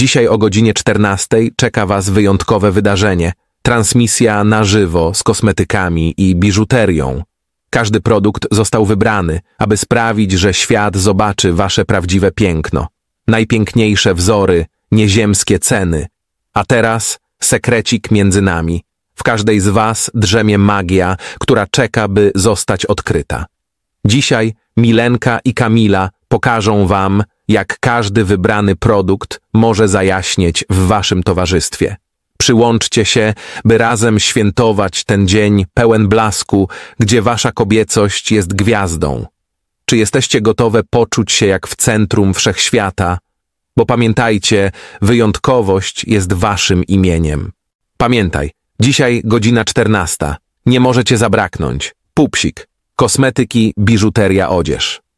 Dzisiaj o godzinie 14 czeka Was wyjątkowe wydarzenie. Transmisja na żywo z kosmetykami i biżuterią. Każdy produkt został wybrany, aby sprawić, że świat zobaczy Wasze prawdziwe piękno. Najpiękniejsze wzory, nieziemskie ceny. A teraz sekrecik między nami. W każdej z Was drzemie magia, która czeka, by zostać odkryta. Dzisiaj Milenka i Kamila pokażą Wam, jak każdy wybrany produkt może zajaśnieć w Waszym towarzystwie. Przyłączcie się, by razem świętować ten dzień pełen blasku, gdzie Wasza kobiecość jest gwiazdą. Czy jesteście gotowe poczuć się jak w centrum wszechświata? Bo pamiętajcie, wyjątkowość jest Waszym imieniem. Pamiętaj, dzisiaj godzina 14. Nie możecie zabraknąć. Pupsik, kosmetyki, biżuteria, odzież.